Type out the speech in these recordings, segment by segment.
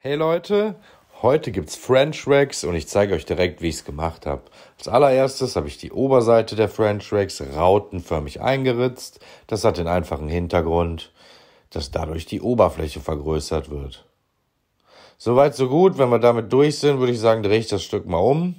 Hey Leute, heute gibt's French Racks und ich zeige euch direkt, wie ich es gemacht habe. Als allererstes habe ich die Oberseite der French Racks rautenförmig eingeritzt. Das hat den einfachen Hintergrund, dass dadurch die Oberfläche vergrößert wird. Soweit so gut. Wenn wir damit durch sind, würde ich sagen, drehe ich das Stück mal um.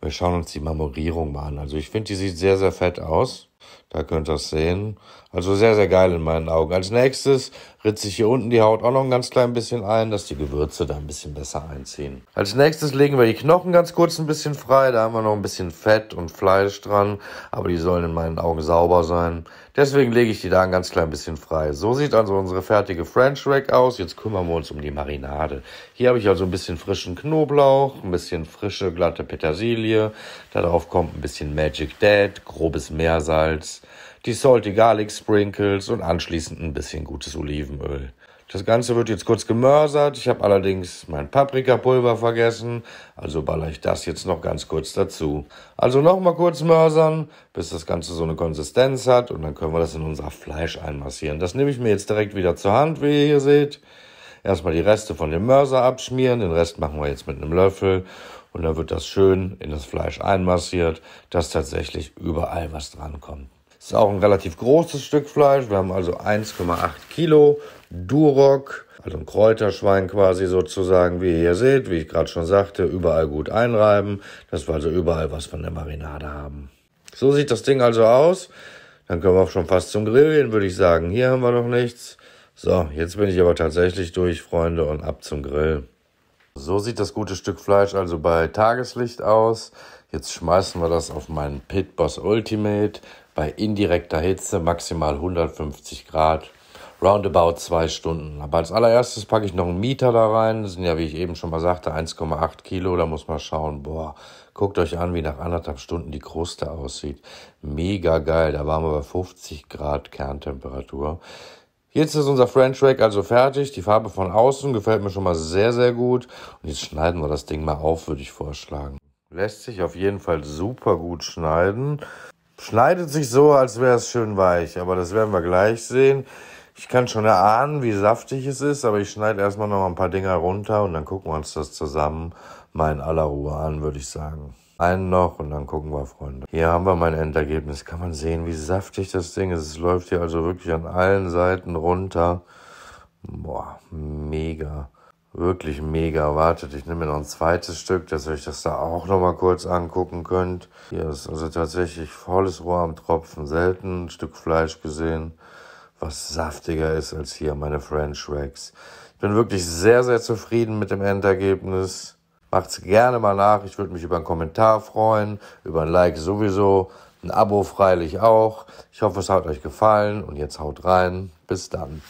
Wir schauen uns die Marmorierung mal an. Also ich finde, die sieht sehr, sehr fett aus. Da könnt ihr es sehen. Also sehr, sehr geil in meinen Augen. Als nächstes ritze ich hier unten die Haut auch noch ein ganz klein bisschen ein, dass die Gewürze da ein bisschen besser einziehen. Als nächstes legen wir die Knochen ganz kurz ein bisschen frei. Da haben wir noch ein bisschen Fett und Fleisch dran, aber die sollen in meinen Augen sauber sein. Deswegen lege ich die da ein ganz klein bisschen frei. So sieht also unsere fertige French Rack aus. Jetzt kümmern wir uns um die Marinade. Hier habe ich also ein bisschen frischen Knoblauch, ein bisschen frische, glatte Petersilie. Darauf kommt ein bisschen Magic Dead, grobes Meersalz. Salz, die Salty Garlic Sprinkles und anschließend ein bisschen gutes Olivenöl. Das Ganze wird jetzt kurz gemörsert. Ich habe allerdings mein Paprikapulver vergessen, also baller ich das jetzt noch ganz kurz dazu. Also nochmal kurz mörsern, bis das Ganze so eine Konsistenz hat und dann können wir das in unser Fleisch einmassieren. Das nehme ich mir jetzt direkt wieder zur Hand, wie ihr hier seht. Erstmal die Reste von dem Mörser abschmieren, den Rest machen wir jetzt mit einem Löffel und dann wird das schön in das Fleisch einmassiert, dass tatsächlich überall was dran kommt. Ist auch ein relativ großes Stück Fleisch. Wir haben also 1,8 Kilo Durok, also ein Kräuterschwein quasi sozusagen, wie ihr hier seht, wie ich gerade schon sagte, überall gut einreiben, dass wir also überall was von der Marinade haben. So sieht das Ding also aus. Dann können wir auch schon fast zum Grill gehen, würde ich sagen. Hier haben wir noch nichts. So, jetzt bin ich aber tatsächlich durch, Freunde, und ab zum Grill. So sieht das gute Stück Fleisch also bei Tageslicht aus. Jetzt schmeißen wir das auf meinen Pit Boss Ultimate bei indirekter Hitze, maximal 150 Grad, roundabout zwei Stunden. Aber als allererstes packe ich noch einen Mieter da rein. Das sind ja, wie ich eben schon mal sagte, 1,8 Kilo. Da muss man schauen, boah, guckt euch an, wie nach anderthalb Stunden die Kruste aussieht. Mega geil. Da waren wir bei 50 Grad Kerntemperatur. Jetzt ist unser French Rack also fertig. Die Farbe von außen gefällt mir schon mal sehr, sehr gut. Und jetzt schneiden wir das Ding mal auf, würde ich vorschlagen. Lässt sich auf jeden Fall super gut schneiden. Schneidet sich so, als wäre es schön weich, aber das werden wir gleich sehen. Ich kann schon erahnen, wie saftig es ist, aber ich schneide erstmal noch ein paar Dinger runter und dann gucken wir uns das zusammen mal in aller Ruhe an, würde ich sagen. Einen noch und dann gucken wir, Freunde. Hier haben wir mein Endergebnis. Kann man sehen, wie saftig das Ding ist. Es läuft hier also wirklich an allen Seiten runter. Boah, mega. Wirklich mega. Wartet, ich nehme mir noch ein zweites Stück, dass ihr euch das da auch nochmal kurz angucken könnt. Hier ist also tatsächlich volles Rohr am Tropfen. Selten ein Stück Fleisch gesehen, was saftiger ist als hier meine French Racks. Ich bin wirklich sehr, sehr zufrieden mit dem Endergebnis. Macht's gerne mal nach. Ich würde mich über einen Kommentar freuen, über ein Like sowieso, ein Abo freilich auch. Ich hoffe, es hat euch gefallen und jetzt haut rein. Bis dann.